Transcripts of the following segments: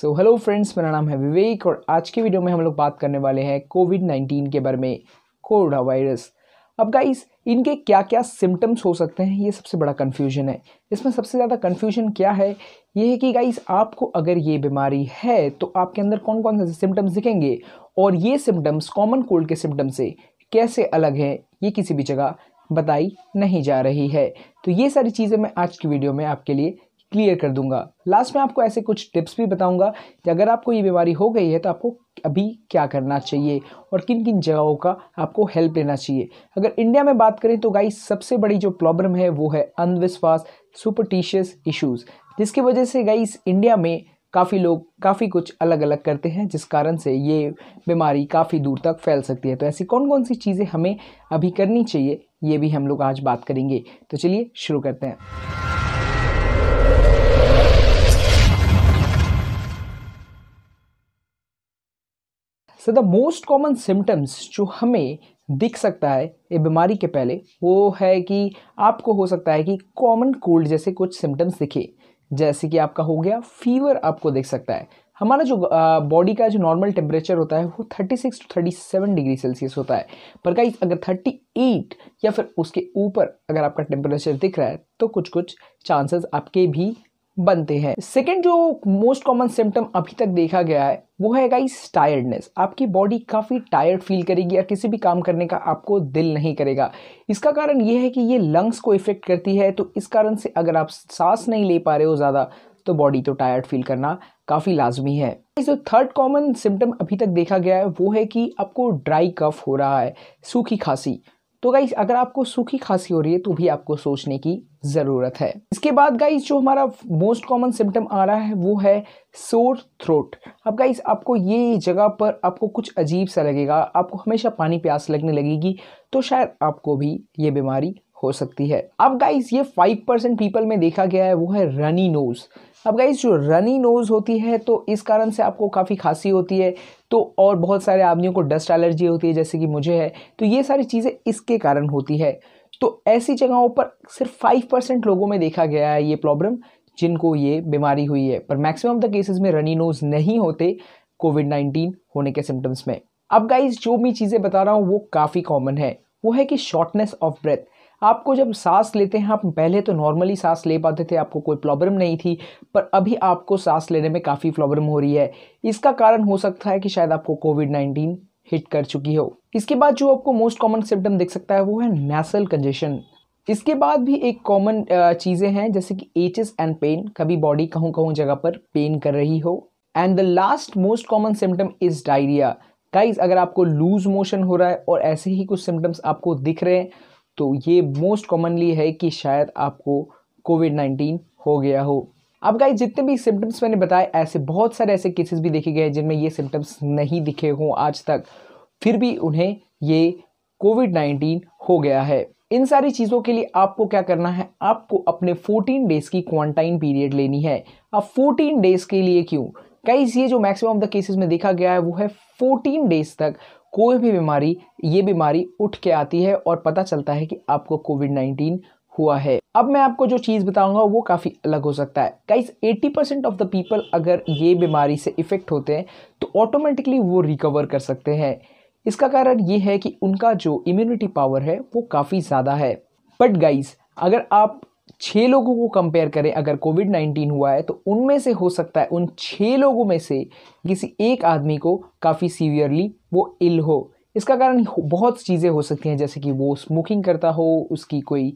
so hello friends मेरा नाम है विवेक और आज की वीडियो में हम लोग बात करने वाले हैं कोविड नाइन्टीन के बारे में कोरोना वायरस अब गाइस इनके क्या क्या सिम्टम्स हो सकते हैं ये सबसे बड़ा कन्फ्यूजन है इसमें सबसे ज़्यादा कन्फ्यूजन क्या है ये है कि गाइस आपको अगर ये बीमारी है तो आपके अंदर कौन कौन से सिम्टम्स दिखेंगे और ये सिम्टम्स कॉमन कोल्ड के सिम्टम्स से कैसे अलग हैं ये किसी भी जगह बताई नहीं जा रही है तो ये सारी चीज़ें मैं आज की वीडियो में आपके लिए क्लियर कर दूंगा लास्ट में आपको ऐसे कुछ टिप्स भी बताऊंगा कि अगर आपको ये बीमारी हो गई है तो आपको अभी क्या करना चाहिए और किन किन जगहों का आपको हेल्प लेना चाहिए अगर इंडिया में बात करें तो गाई सबसे बड़ी जो प्रॉब्लम है वो है अंधविश्वास सुपरटिशियस इशूज़ जिसकी वजह से गाई इंडिया में काफ़ी लोग काफ़ी कुछ अलग अलग करते हैं जिस कारण से ये बीमारी काफ़ी दूर तक फैल सकती है तो ऐसी कौन कौन सी चीज़ें हमें अभी करनी चाहिए ये भी हम लोग आज बात करेंगे तो चलिए शुरू करते हैं so the most common symptoms जो हमें दिख सकता है ये बीमारी के पहले वो है कि आपको हो सकता है कि कॉमन कोल्ड जैसे कुछ सिम्टम्स दिखे जैसे कि आपका हो गया फीवर आपको दिख सकता है हमारा जो बॉडी का जो नॉर्मल टेम्परेचर होता है वो 36 टू थर्टी डिग्री सेल्सियस होता है पर कई अगर 38 या फिर उसके ऊपर अगर आपका टेम्परेचर दिख रहा है तो कुछ कुछ चांसेस आपके भी बनते हैं सेकेंड जो मोस्ट कॉमन सिम्टम अभी तक देखा गया है वो है गाइस टायर्डनेस आपकी बॉडी काफ़ी टायर्ड फील करेगी या किसी भी काम करने का आपको दिल नहीं करेगा इसका कारण ये है कि ये लंग्स को इफ़ेक्ट करती है तो इस कारण से अगर आप सांस नहीं ले पा रहे हो ज़्यादा तो बॉडी तो टायर्ड फील करना काफ़ी लाजमी है जो थर्ड कॉमन सिम्टम अभी तक देखा गया है वो है कि आपको ड्राई कफ हो रहा है सूखी खांसी तो गाइज अगर आपको सूखी खांसी हो रही है तो भी आपको सोचने की ज़रूरत है इसके बाद गाइज जो हमारा मोस्ट कॉमन सिम्टम आ रहा है वो है सोर थ्रोट अब गाइज आपको ये जगह पर आपको कुछ अजीब सा लगेगा आपको हमेशा पानी प्यास लगने लगेगी तो शायद आपको भी ये बीमारी हो सकती है अब गाइज ये फाइव परसेंट पीपल में देखा गया है वो है रनी नोज़ अब गाइज जो रनी नोज़ होती है तो इस कारण से आपको काफ़ी खांसी होती है तो और बहुत सारे आदमियों को डस्ट एलर्जी होती है जैसे कि मुझे है तो ये सारी चीज़ें इसके कारण होती है तो ऐसी जगहों पर सिर्फ फाइव परसेंट लोगों में देखा गया है ये प्रॉब्लम जिनको ये बीमारी हुई है पर मैक्सिमम द केसेस में रनी नोज नहीं होते कोविड नाइन्टीन होने के सिम्टम्स में अब गाइज जो मैं चीज़ें बता रहा हूँ वो काफ़ी कॉमन है वो है कि शॉर्टनेस ऑफ ब्रेथ आपको जब सांस लेते हैं आप पहले तो नॉर्मली सांस ले पाते थे आपको कोई प्रॉब्लम नहीं थी पर अभी आपको सांस लेने में काफ़ी प्रॉब्लम हो रही है इसका कारण हो सकता है कि शायद आपको कोविड नाइन्टीन हिट कर चुकी हो इसके बाद जो आपको मोस्ट कॉमन सिम्टम दिख सकता है वो है नेसल कंजेशन इसके बाद भी एक कॉमन चीज़ें हैं जैसे कि एचेस एंड पेन कभी बॉडी कहूँ कहूँ जगह पर पेन कर रही हो and the last most common symptom is diarrhoea guys अगर आपको लूज मोशन हो रहा है और ऐसे ही कुछ सिम्टम्स आपको दिख रहे हैं तो ये मोस्ट कॉमनली है कि शायद आपको कोविड नाइन्टीन हो गया हो अब गाइज जितने भी सिम्टम्स मैंने बताए ऐसे बहुत सारे ऐसे केसेस भी देखे गए हैं जिनमें ये सिम्टम्स नहीं दिखे हों आज तक फिर भी उन्हें ये कोविड नाइन्टीन हो गया है इन सारी चीज़ों के लिए आपको क्या करना है आपको अपने 14 डेज़ की क्वारंटाइन पीरियड लेनी है अब 14 डेज़ के लिए क्यों कई ये जो मैक्सिमम ऑफ द केसेस में देखा गया है वो है फोर्टीन डेज तक कोई भी बीमारी ये बीमारी उठ के आती है और पता चलता है कि आपको कोविड नाइन्टीन हुआ है अब मैं आपको जो चीज़ बताऊंगा वो काफ़ी अलग हो सकता है guys 80 percent of the people अगर ये बीमारी से इफ़ेक्ट होते हैं तो ऑटोमेटिकली वो रिकवर कर सकते हैं इसका कारण ये है कि उनका जो इम्यूनिटी पावर है वो काफ़ी ज़्यादा है बट गाइज अगर आप छः लोगों को कंपेयर करें अगर कोविड नाइन्टीन हुआ है तो उनमें से हो सकता है उन छः लोगों में से किसी एक आदमी को काफ़ी सीवियरली वो इल हो इसका कारण बहुत चीज़ें हो सकती हैं जैसे कि वो स्मोकिंग करता हो उसकी कोई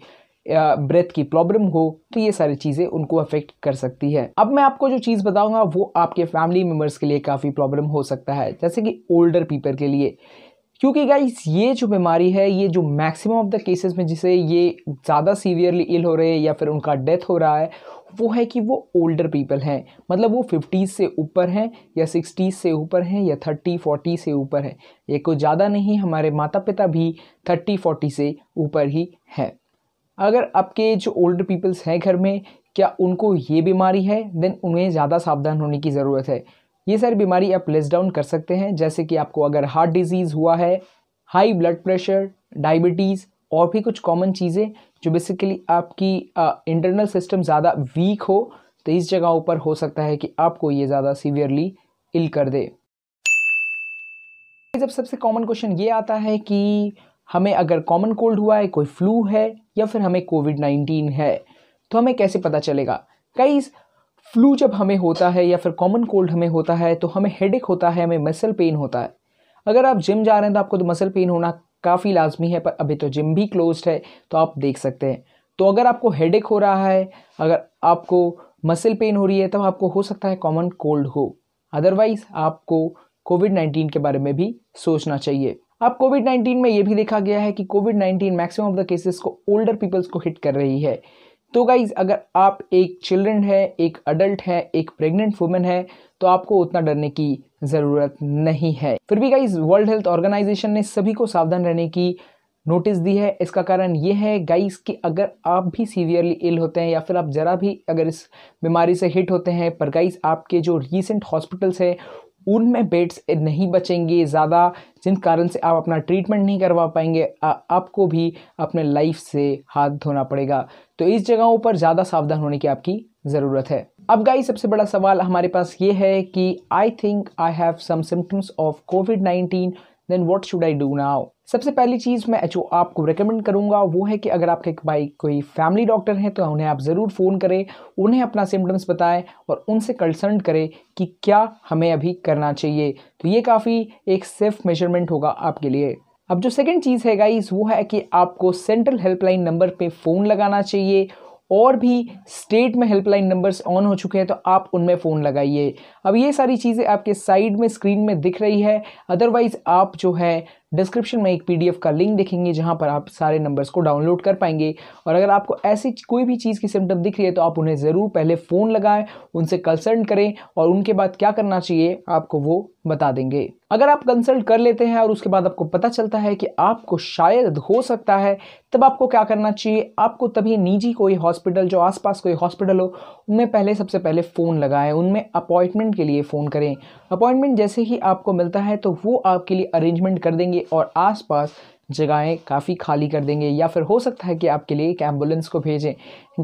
ब्रेथ की प्रॉब्लम हो तो ये सारी चीज़ें उनको अफेक्ट कर सकती है अब मैं आपको जो चीज़ बताऊंगा वो आपके फैमिली मेम्बर्स के लिए काफ़ी प्रॉब्लम हो सकता है जैसे कि ओल्डर पीपल के लिए क्योंकि गाइस ये जो बीमारी है ये जो मैक्सिमम ऑफ द केसेस में जिसे ये ज़्यादा सीवियरली इल हो रहे हैं या फिर उनका डेथ हो रहा है वो है कि वो ओल्डर पीपल हैं मतलब वो फिफ्टीज़ से ऊपर हैं या सिक्सटीज़ से ऊपर हैं या थर्टी फोर्टी से ऊपर हैं ये कुछ ज़्यादा नहीं हमारे माता पिता भी थर्टी फोर्टी से ऊपर ही हैं अगर आपके जो ओल्डर पीपल्स हैं घर में क्या उनको ये बीमारी है देन उन्हें ज़्यादा सावधान होने की ज़रूरत है ये सारी बीमारी आप लिस्ट डाउन कर सकते हैं जैसे कि आपको अगर हार्ट डिजीज़ हुआ है हाई ब्लड प्रेशर डायबिटीज़ और भी कुछ कॉमन चीज़ें जो बेसिकली आपकी इंटरनल सिस्टम ज़्यादा वीक हो तो इस जगहों पर हो सकता है कि आपको ये ज़्यादा सीवियरली इल कर दे जब सबसे कॉमन क्वेश्चन ये आता है कि हमें अगर कॉमन कोल्ड हुआ है कोई फ्लू है या फिर हमें कोविड नाइन्टीन है तो हमें कैसे पता चलेगा कई फ्लू जब हमें होता है या फिर कॉमन कोल्ड हमें होता है तो हमें हेडेक होता है हमें मसल पेन होता है अगर आप जिम जा रहे हैं तो आपको तो मसल पेन होना काफ़ी लाजमी है पर अभी तो जिम भी क्लोज है तो आप देख सकते हैं तो अगर आपको हेडेक हो रहा है अगर आपको मसल पेन हो रही है तब तो आपको हो सकता है कॉमन कोल्ड हो अदरवाइज़ आपको कोविड नाइन्टीन के बारे में भी सोचना चाहिए अब कोविड नाइन्टीन में ये भी देखा गया है कि COVID nineteen maximum of the cases को ओल्डर पीपल्स को हिट कर रही है तो गाइज अगर आप एक चिल्ड्रन है एक अडल्ट है एक प्रेग्नेंट वुमेन है तो आपको उतना डरने की ज़रूरत नहीं है फिर भी गाइज वर्ल्ड हेल्थ ऑर्गेनाइजेशन ने सभी को सावधान रहने की नोटिस दी है इसका कारण ये है गाइस कि अगर आप भी सीवियरली इल होते हैं या फिर आप ज़रा भी अगर इस बीमारी से हिट होते हैं पर गाइस आपके जो रीसेंट हॉस्पिटल्स हैं उनमें बेड्स नहीं बचेंगे ज़्यादा जिन कारण से आप अपना ट्रीटमेंट नहीं करवा पाएंगे आ, आपको भी अपने लाइफ से हाथ धोना पड़ेगा तो इस जगहों पर ज़्यादा सावधान होने की आपकी ज़रूरत है अब गाई सबसे बड़ा सवाल हमारे पास ये है कि I think I have some symptoms of COVID nineteen then what should I do now सबसे पहली चीज़ मैं जो आपको रिकमेंड करूंगा वो है कि अगर आपके भाई कोई फैमिली डॉक्टर हैं तो उन्हें आप ज़रूर फ़ोन करें उन्हें अपना सिम्टम्स बताएं और उनसे कंसर्न करें कि क्या हमें अभी करना चाहिए तो ये काफ़ी एक सेफ मेजरमेंट होगा आपके लिए अब जो सेकेंड चीज़ है गाइस वो है कि आपको सेंट्रल हेल्पलाइन नंबर पे फ़ोन लगाना चाहिए और भी स्टेट में हेल्पलाइन नंबर्स ऑन हो चुके हैं तो आप उनमें फ़ोन लगाइए अब ये सारी चीज़ें आपके साइड में स्क्रीन में दिख रही है अदरवाइज़ आप जो है डिस्क्रिप्शन में एक पीडीएफ का लिंक देखेंगे जहाँ पर आप सारे नंबर्स को डाउनलोड कर पाएंगे और अगर आपको ऐसी कोई भी चीज़ की सिम्टम दिख रही है तो आप उन्हें ज़रूर पहले फ़ोन लगाएं उनसे कंसल्ट करें और उनके बाद क्या करना चाहिए आपको वो बता देंगे अगर आप कंसल्ट कर लेते हैं और उसके बाद आपको पता चलता है कि आपको शायद हो सकता है तब आपको क्या करना चाहिए आपको तभी निजी कोई हॉस्पिटल जो आसपास कोई हॉस्पिटल हो उनमें पहले सबसे पहले फ़ोन लगाएं उनमें अपॉइंटमेंट के लिए फ़ोन करें अपॉइंटमेंट जैसे ही आपको मिलता है तो वो आपके लिए अरेंजमेंट कर देंगे और आसपास जगहें काफ़ी खाली कर देंगे या फिर हो सकता है कि आपके लिए एक एम्बुलेंस को भेजें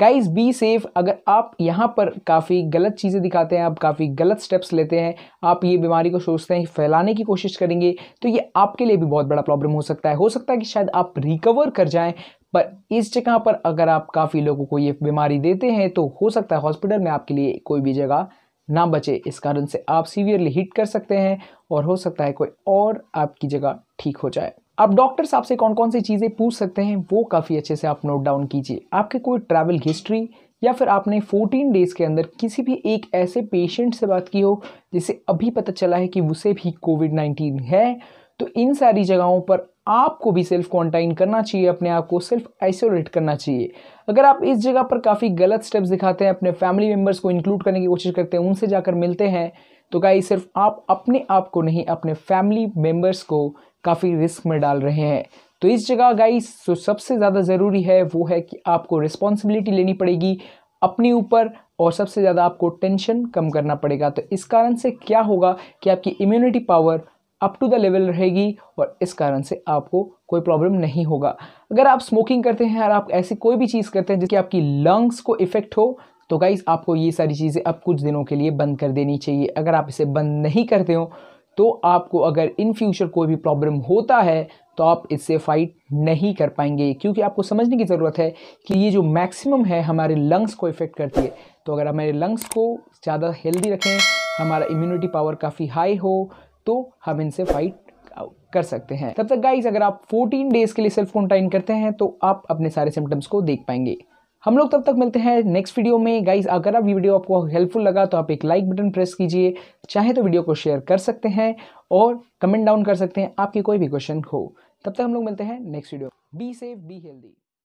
गाइस बी सेफ अगर आप यहाँ पर काफ़ी गलत चीज़ें दिखाते हैं आप काफ़ी गलत स्टेप्स लेते हैं आप ये बीमारी को सोचते हैं फैलाने की कोशिश करेंगे तो ये आपके लिए भी बहुत बड़ा प्रॉब्लम हो सकता है हो सकता है कि शायद आप रिकवर कर जाएँ पर इस जगह पर अगर आप काफ़ी लोगों को ये बीमारी देते हैं तो हो सकता है हॉस्पिटल में आपके लिए कोई भी जगह ना बचे इस कारण से आप सीवियरली हिट कर सकते हैं और हो सकता है कोई और आपकी जगह ठीक हो जाए अब डॉक्टर्स आपसे कौन कौन सी चीज़ें पूछ सकते हैं वो काफ़ी अच्छे से आप नोट डाउन कीजिए आपके कोई ट्रैवल हिस्ट्री या फिर आपने 14 डेज़ के अंदर किसी भी एक ऐसे पेशेंट से बात की हो जिसे अभी पता चला है कि उसे भी कोविड 19 है तो इन सारी जगहों पर आपको भी सेल्फ क्वारंटाइन करना चाहिए अपने आप को सेल्फ आइसोलेट करना चाहिए अगर आप इस जगह पर काफ़ी गलत स्टेप्स दिखाते हैं अपने फैमिली मेम्बर्स को इंक्लूड करने की कोशिश करते हैं उनसे जाकर मिलते हैं तो क्या सिर्फ आप अपने आप को नहीं अपने फैमिली मेम्बर्स को काफ़ी रिस्क में डाल रहे हैं तो इस जगह गाइस जो सबसे ज़्यादा ज़रूरी है वो है कि आपको रिस्पॉन्सिबिलिटी लेनी पड़ेगी अपने ऊपर और सबसे ज़्यादा आपको टेंशन कम करना पड़ेगा तो इस कारण से क्या होगा कि आपकी immunity power up to the level रहेगी और इस कारण से आपको कोई प्रॉब्लम नहीं होगा अगर आप स्मोकिंग करते हैं और आप ऐसी कोई भी चीज़ करते हैं जिसकी आपकी लंग्स को इफ़ेक्ट हो तो गाइज आपको ये सारी चीज़ें अब कुछ दिनों के लिए बंद कर देनी चाहिए अगर आप इसे बंद नहीं करते हो तो आपको अगर इन फ्यूचर कोई भी प्रॉब्लम होता है तो आप इससे फाइट नहीं कर पाएंगे क्योंकि आपको समझने की ज़रूरत है कि ये जो मैक्सिमम है हमारे लंग्स को इफ़ेक्ट करती है तो अगर हमारे लंग्स को ज़्यादा हेल्दी रखें हमारा इम्यूनिटी पावर काफ़ी हाई हो तो हम इनसे फाइट कर सकते हैं तब तक गाइज अगर आप 14 डेज के लिए सेल्फ क्वारंटाइन करते हैं तो आप अपने सारे सिम्टम्स को देख पाएंगे हम लोग तब तक मिलते हैं नेक्स्ट वीडियो में गाइज अगर आप वीडियो आपको हेल्पफुल लगा तो आप एक लाइक बटन प्रेस कीजिए चाहे तो वीडियो को शेयर कर सकते हैं और कमेंट डाउन कर सकते हैं आपकी कोई भी क्वेश्चन हो तब तक हम लोग मिलते हैं next video be safe be healthy